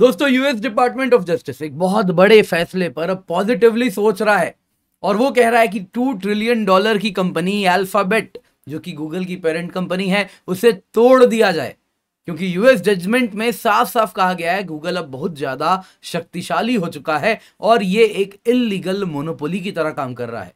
दोस्तों US department of justice एक बहुत बड़े फैसले पर अब पॉजिटिवली सोच रहा है और वो कह रहा है कि टू ट्रिलियन डॉलर की कंपनी अल्फाबेट जो कि गूगल की पेरेंट कंपनी है उसे तोड़ दिया जाए क्योंकि यूएस जजमेंट में साफ साफ कहा गया है गूगल अब बहुत ज़्यादा शक्तिशाली हो चुका है और ये एक इलीगल मोनोपोली की तरह काम कर रहा है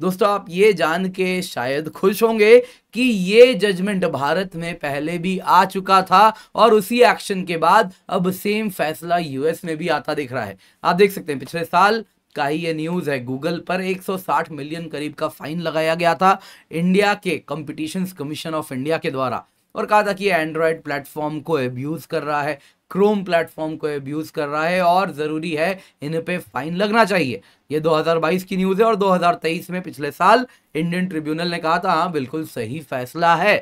दोस्तों आप ये जान के शायद खुश होंगे कि ये जजमेंट भारत में पहले भी आ चुका था और उसी एक्शन के बाद अब सेम फैसला यूएस में भी आता दिख रहा है आप देख सकते हैं पिछले साल का ही ये न्यूज़ है गूगल पर 160 मिलियन करीब का फाइन लगाया गया था इंडिया के कंपटीशन कमीशन ऑफ इंडिया के द्वारा और कहा था कि एंड्रॉयड प्लेटफॉर्म को एब्यूज़ कर रहा है क्रोम प्लेटफॉर्म को एब्यूज़ कर रहा है और ज़रूरी है इन पे फाइन लगना चाहिए ये 2022 की न्यूज़ है और 2023 में पिछले साल इंडियन ट्रिब्यूनल ने कहा था हाँ बिल्कुल सही फैसला है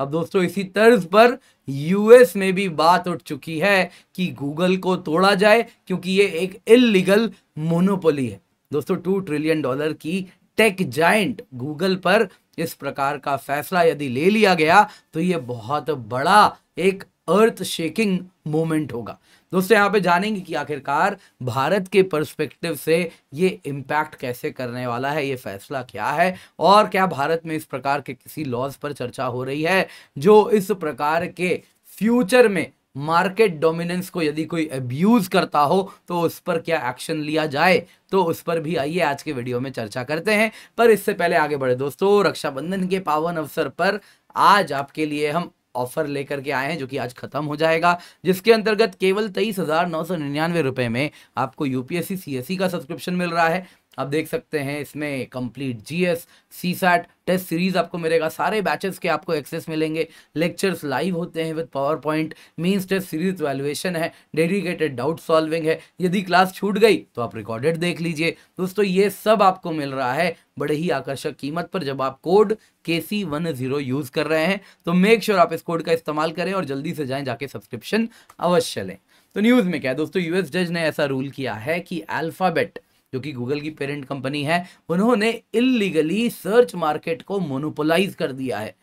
अब दोस्तों इसी तर्ज पर यूएस में भी बात उठ चुकी है कि गूगल को तोड़ा जाए क्योंकि ये एक इलीगल मोनोपोली है दोस्तों टू ट्रिलियन डॉलर की टेक जाइंट गूगल पर इस प्रकार का फैसला यदि ले लिया गया तो ये बहुत बड़ा एक अर्थ शेकिंग मोमेंट होगा दोस्तों यहाँ पे जानेंगे कि आखिरकार भारत के पर्सपेक्टिव से ये इम्पैक्ट कैसे करने वाला है ये फैसला क्या है और क्या भारत में इस प्रकार के किसी लॉज पर चर्चा हो रही है जो इस प्रकार के फ्यूचर में मार्केट डोमिनेंस को यदि कोई अब्यूज़ करता हो तो उस पर क्या एक्शन लिया जाए तो उस पर भी आइए आज के वीडियो में चर्चा करते हैं पर इससे पहले आगे बढ़े दोस्तों रक्षाबंधन के पावन अवसर पर आज आपके लिए हम ऑफर लेकर के आए हैं जो कि आज खत्म हो जाएगा जिसके अंतर्गत केवल तेईस हजार नौ सौ निन्यानवे रुपए में आपको यूपीएससी सीएससी e का सब्सक्रिप्शन मिल रहा है आप देख सकते हैं इसमें complete GS CSAT test series आपको मिलेगा सारे बैचेस के आपको एक्सेस मिलेंगे लेक्चर्स लाइव होते हैं with power point means test series valuation है डेडिकेटेड डाउट सॉल्विंग है यदि क्लास छूट गई तो आप रिकॉर्डेड देख लीजिए दोस्तों ये सब आपको मिल रहा है बड़े ही आकर्षक कीमत पर जब आप कोड के सी वन जीरो यूज़ कर रहे हैं तो मेक श्योर sure आप इस कोड का इस्तेमाल करें और जल्दी से जाएं जाके सब्सक्रिप्शन अवश्य लें तो न्यूज़ में क्या है दोस्तों यूएस जज ने ऐसा रूल किया है कि अल्फ़ाबेट जो कि गूगल की पेरेंट कंपनी है उन्होंने इलीगली सर्च मार्केट को मोनोपोलाइज कर दिया है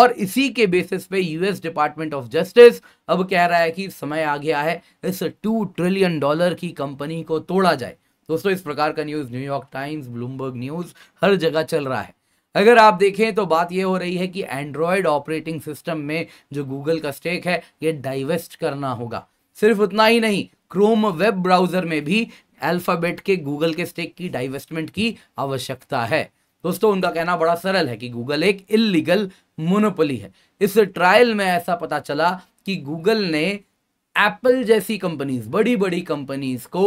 और इसी के बेसिस पे यूएस डिपार्टमेंट ऑफ जस्टिस अब कह रहा है कि समय आ गया है इस टू ट्रिलियन डॉलर की कंपनी को तोड़ा जाए दोस्तों इस प्रकार का news New York Times Bloomberg News हर जगह चल रहा है अगर आप देखें तो बात यह हो रही है कि एंड्रॉयड ऑपरेटिंग सिस्टम में जो गूगल का स्टेक है ये डाइवेस्ट करना होगा सिर्फ उतना ही नहीं क्रोम वेब ब्राउजर में भी अल्फ़ाबेट के गूगल के स्टेक की डाइवेस्टमेंट की आवश्यकता है दोस्तों उनका कहना बड़ा सरल है कि गूगल एक इलीगल मोनोपोली है इस ट्रायल में ऐसा पता चला कि गूगल ने एप्पल जैसी कंपनीज बड़ी बड़ी कंपनीज को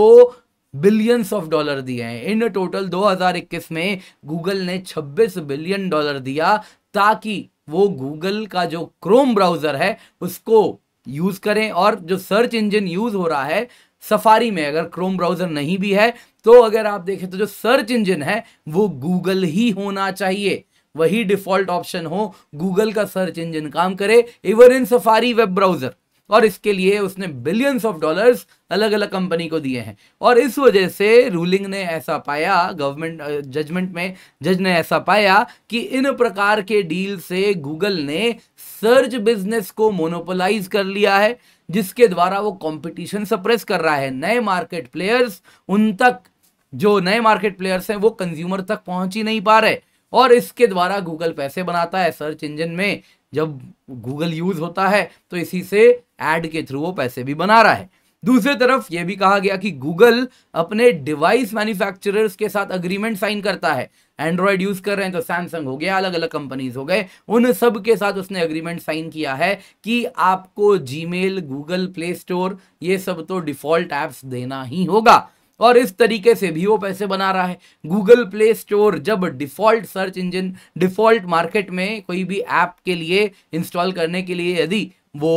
बिलियंस ऑफ डॉलर दिए हैं इन टोटल 2021 में गूगल ने 26 बिलियन डॉलर दिया ताकि वो गूगल का जो क्रोम ब्राउज़र है उसको यूज़ करें और जो सर्च इंजन यूज़ हो रहा है सफारी में अगर क्रोम ब्राउज़र नहीं भी है तो अगर आप देखें तो जो सर्च इंजन है वो गूगल ही होना चाहिए वही डिफ़ॉल्ट ऑप्शन हो गूगल का सर्च इंजन काम करे even in Safari web browser और इसके लिए उसने बिलियंस ऑफ डॉलर्स अलग अलग कंपनी को दिए हैं और इस वजह से रूलिंग ने ऐसा पाया गवर्नमेंट जजमेंट में जज ने ऐसा पाया कि इन प्रकार के डील से गूगल ने सर्च बिजनेस को मोनोपोलाइज कर लिया है जिसके द्वारा वो कंपटीशन सप्रेस कर रहा है नए मार्केट प्लेयर्स उन तक जो नए मार्केट प्लेयर्स हैं वो कंज्यूमर तक पहुंच ही नहीं पा रहे और इसके द्वारा गूगल पैसे बनाता है सर्च इंजन में जब गूगल यूज होता है तो इसी से एड के थ्रू वो पैसे भी बना रहा है दूसरी तरफ यह भी कहा गया कि गूगल अपने डिवाइस मैन्युफैक्चरर्स के साथ अग्रीमेंट साइन करता है एंड्रॉयड यूज कर रहे हैं तो सैमसंग हो गया अलग अलग कंपनीज हो गए उन सब के साथ उसने अग्रीमेंट साइन किया है कि आपको जीमेल गूगल प्ले स्टोर ये सब तो डिफॉल्ट ऐप्स देना ही होगा और इस तरीके से भी वो पैसे बना रहा है गूगल प्ले स्टोर जब default search engine default market में कोई भी ऐप के लिए इंस्टॉल करने के लिए यदि वो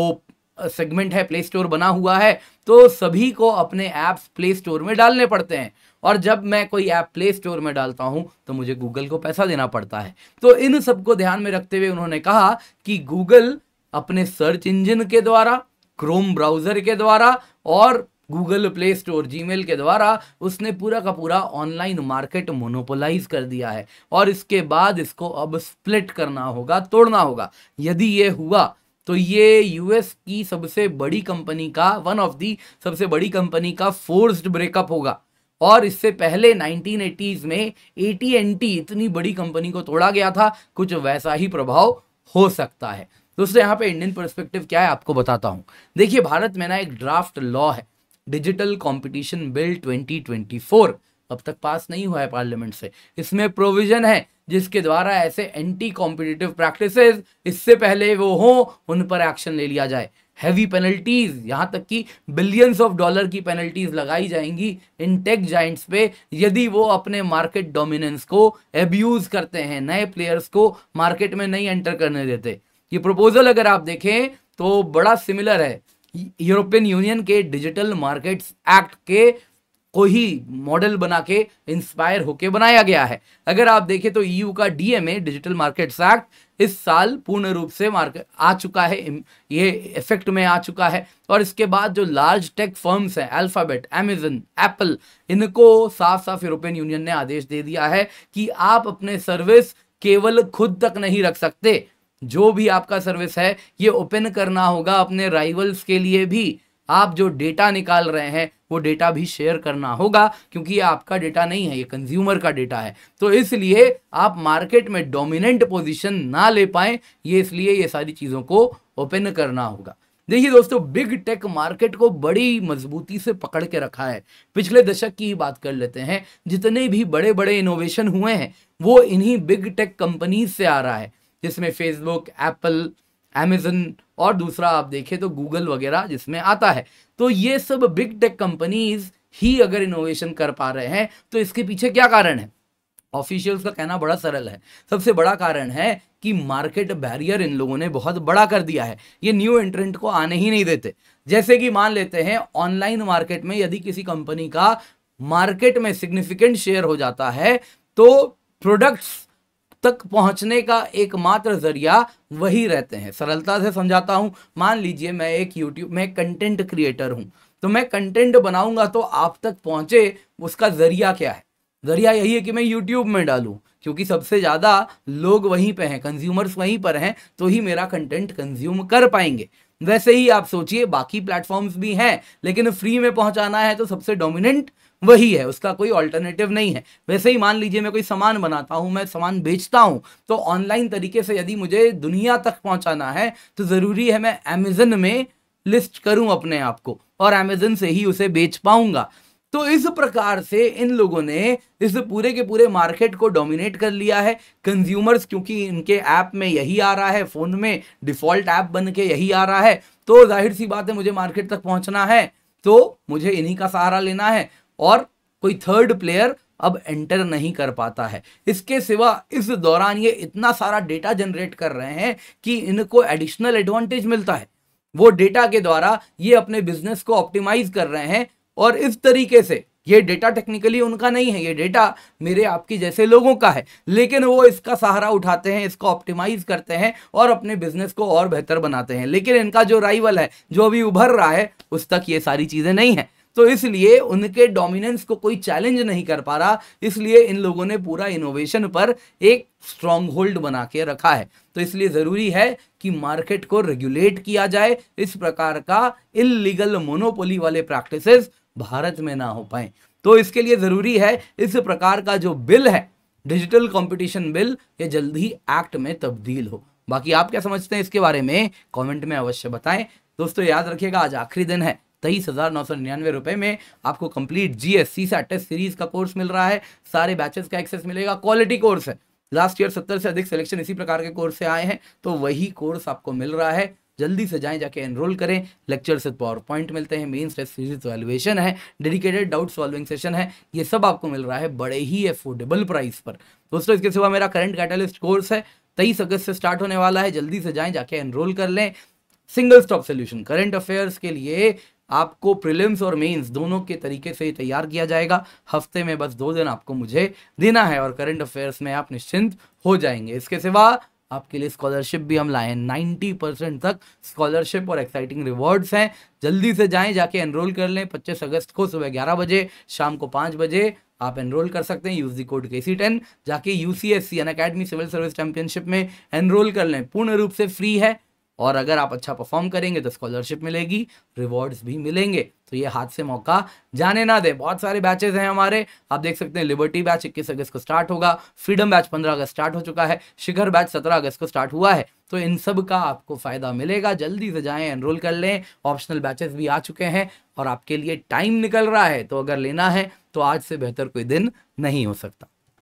सेगमेंट है प्ले स्टोर बना हुआ है तो सभी को अपने ऐप्स प्ले स्टोर में डालने पड़ते हैं और जब मैं कोई ऐप प्ले स्टोर में डालता हूं तो मुझे गूगल को पैसा देना पड़ता है तो इन सबको ध्यान में रखते हुए उन्होंने कहा कि गूगल अपने सर्च इंजन के द्वारा क्रोम ब्राउज़र के द्वारा और गूगल प्ले स्टोर जी के द्वारा उसने पूरा का पूरा ऑनलाइन मार्केट मोनोपोलाइज कर दिया है और इसके बाद इसको अब स्प्लिट करना होगा तोड़ना होगा यदि ये हुआ तो ये यूएस की सबसे बड़ी कंपनी का वन ऑफ दी सबसे बड़ी कंपनी का फोर्स्ड ब्रेकअप होगा और इससे पहले 1980s में AT&T इतनी बड़ी कंपनी को तोड़ा गया था कुछ वैसा ही प्रभाव हो सकता है दोस्तों यहाँ पे इंडियन परस्पेक्टिव क्या है आपको बताता हूँ देखिए भारत में ना एक ड्राफ्ट लॉ है डिजिटल कंपटीशन बिल 2024 अब तक पास नहीं हुआ है पार्लियामेंट से इसमें प्रोविजन है जिसके द्वारा ऐसे एंटी कॉम्पिटिटिव प्रैक्टिस इससे पहले वो हों उन पर एक्शन ले लिया जाए हैवी पेनल्टीज यहाँ तक कि बिलियंस ऑफ डॉलर की पेनल्टीज लगाई जाएंगी इन टेक जाइंट्स पे यदि वो अपने मार्केट डोमिनेंस को एब्यूज करते हैं नए प्लेयर्स को मार्केट में नहीं एंटर करने देते ये प्रपोजल अगर आप देखें तो बड़ा सिमिलर है यूरोपियन यूनियन के डिजिटल मार्केट्स एक्ट के को ही मॉडल बना के इंस्पायर होके बनाया गया है अगर आप देखें तो ईयू e का डीएमए डिजिटल मार्केट्स एक्ट इस साल पूर्ण रूप से मार्केट आ चुका है ये इफेक्ट में आ चुका है और इसके बाद जो लार्ज टेक फर्म्स हैं अल्फ़ाबेट अमेजन एप्पल इनको साफ साफ यूरोपियन यूनियन ने आदेश दे दिया है कि आप अपने सर्विस केवल खुद तक नहीं रख सकते जो भी आपका सर्विस है ये ओपन करना होगा अपने राइवल्स के लिए भी आप जो डेटा निकाल रहे हैं वो डेटा भी शेयर करना होगा क्योंकि ये आपका डेटा नहीं है ये कंज्यूमर का डेटा है तो इसलिए आप मार्केट में डोमिनेंट पोजीशन ना ले पाए ये इसलिए ये सारी चीज़ों को ओपन करना होगा देखिए दोस्तों बिग टेक मार्केट को बड़ी मजबूती से पकड़ के रखा है पिछले दशक की ही बात कर लेते हैं जितने भी बड़े बड़े इनोवेशन हुए हैं वो इन्हीं बिग टेक कंपनीज से आ रहा है जिसमें फेसबुक एप्पल अमेज़न और दूसरा आप देखें तो गूगल वगैरह जिसमें आता है तो ये सब बिग टेक कंपनीज ही अगर इनोवेशन कर पा रहे हैं तो इसके पीछे क्या कारण है ऑफिशियल्स का कहना बड़ा सरल है सबसे बड़ा कारण है कि मार्केट बैरियर इन लोगों ने बहुत बड़ा कर दिया है ये न्यू एंट्रेंट को आने ही नहीं देते जैसे कि मान लेते हैं ऑनलाइन मार्केट में यदि किसी कंपनी का मार्केट में सिग्निफिकेंट शेयर हो जाता है तो प्रोडक्ट्स तक पहुंचने का एकमात्र जरिया वही रहते हैं सरलता से समझाता हूं मान लीजिए मैं एक यूट्यूब मैं कंटेंट क्रिएटर हूं तो मैं कंटेंट बनाऊंगा तो आप तक पहुंचे उसका जरिया क्या है जरिया यही है कि मैं यूट्यूब में डालू क्योंकि सबसे ज़्यादा लोग वहीं पर हैं कंज्यूमर्स वहीं पर हैं तो ही मेरा कंटेंट कंज्यूम कर पाएंगे वैसे ही आप सोचिए बाकी प्लेटफॉर्म्स भी हैं लेकिन फ्री में पहुंचाना है तो सबसे डोमिनेंट वही है उसका कोई ऑल्टरनेटिव नहीं है वैसे ही मान लीजिए मैं कोई सामान बनाता हूँ मैं सामान बेचता हूँ तो ऑनलाइन तरीके से यदि मुझे दुनिया तक पहुँचाना है तो ज़रूरी है मैं अमेजन में लिस्ट करूँ अपने आप को और अमेजन से ही उसे बेच पाऊँगा तो इस प्रकार से इन लोगों ने इस पूरे के पूरे मार्केट को डोमिनेट कर लिया है कंज्यूमर्स क्योंकि इनके ऐप में यही आ रहा है फ़ोन में डिफ़ॉल्ट ऐप बन के यही आ रहा है तो जाहिर सी बात है मुझे मार्केट तक पहुंचना है तो मुझे इन्हीं का सहारा लेना है और कोई थर्ड प्लेयर अब एंटर नहीं कर पाता है इसके सिवा इस दौरान ये इतना सारा डेटा जनरेट कर रहे हैं कि इनको एडिशनल एडवांटेज मिलता है वो डेटा के द्वारा ये अपने बिजनेस को ऑप्टिमाइज कर रहे हैं और इस तरीके से ये डेटा टेक्निकली उनका नहीं है ये डेटा मेरे आपके जैसे लोगों का है लेकिन वो इसका सहारा उठाते हैं इसको ऑप्टिमाइज करते हैं और अपने बिजनेस को और बेहतर बनाते हैं लेकिन इनका जो राइवल है जो अभी उभर रहा है उस तक ये सारी चीज़ें नहीं है तो इसलिए उनके डोमिनेंस को कोई चैलेंज नहीं कर पा रहा इसलिए इन लोगों ने पूरा इनोवेशन पर एक स्ट्रॉन्ग होल्ड बना के रखा है तो इसलिए ज़रूरी है कि मार्केट को रेगुलेट किया जाए इस प्रकार का इलीगल मोनोपोली वाले प्रैक्टिसेस भारत में ना हो पाए तो इसके लिए ज़रूरी है इस प्रकार का जो बिल है डिजिटल कंपटीशन बिल ये जल्द ही एक्ट में तब्दील हो बाकी आप क्या समझते हैं इसके बारे में कमेंट में अवश्य बताएं दोस्तों याद रखिएगा आज आखिरी दिन है तेईस हज़ार नौ सौ निन्यानवे रुपए में आपको कंप्लीट जीएससी से सी टेस्ट सीरीज का कोर्स मिल रहा है सारे बैचेस का एक्सेस मिलेगा क्वालिटी कोर्स है लास्ट ईयर सत्तर से अधिक सिलेक्शन इसी प्रकार के कोर्स से आए हैं तो वही कोर्स आपको मिल रहा है जल्दी से जाएं जाके एनरोल करें लेक्चर से पावर पॉइंट मिलते हैं मेन टेस्ट सीरीज वैल्यूएशन है डेडिकेटेड डाउट सॉल्विंग सेशन है ये सब आपको मिल रहा है बड़े ही अफोर्डेबल प्राइस पर दोस्तों इसके सिवा मेरा करंट कैटलिस्ट कोर्स है तेईस अगस्त से स्टार्ट होने वाला है जल्दी से जाएं जाके एनरोल कर लें single stop solution current affairs के लिए आपको प्रिलिम्स और मेंस दोनों के तरीके से तैयार किया जाएगा हफ्ते में बस दो दिन आपको मुझे देना है और करंट अफेयर्स में आप निश्चिंत हो जाएंगे इसके सिवा आपके लिए स्कॉलरशिप भी हम लाए हैं नाइन्टी परसेंट तक स्कॉलरशिप और एक्साइटिंग रिवॉर्ड्स हैं जल्दी से जाएँ जाके एनरोल कर लें पच्चीस अगस्त को सुबह ग्यारह बजे शाम को पाँच बजे आप एनरोल कर सकते हैं use the code K C ten जाके U C S C Unacademy civil service championship में एनरोल कर लें पूर्ण रूप से फ्री है और अगर आप अच्छा परफॉर्म करेंगे तो स्कॉलरशिप मिलेगी रिवॉर्ड्स भी मिलेंगे तो ये हाथ से मौका जाने ना दे बहुत सारे बैचेस हैं हमारे आप देख सकते हैं लिबर्टी बैच इक्कीस अगस्त को स्टार्ट होगा फ्रीडम बैच पंद्रह अगस्त स्टार्ट हो चुका है शिखर बैच सत्रह अगस्त को स्टार्ट हुआ है तो इन सब का आपको फ़ायदा मिलेगा जल्दी से जाएं एनरोल कर लें ऑप्शनल बैचेस भी आ चुके हैं और आपके लिए टाइम निकल रहा है तो अगर लेना है तो आज से बेहतर कोई दिन नहीं हो सकता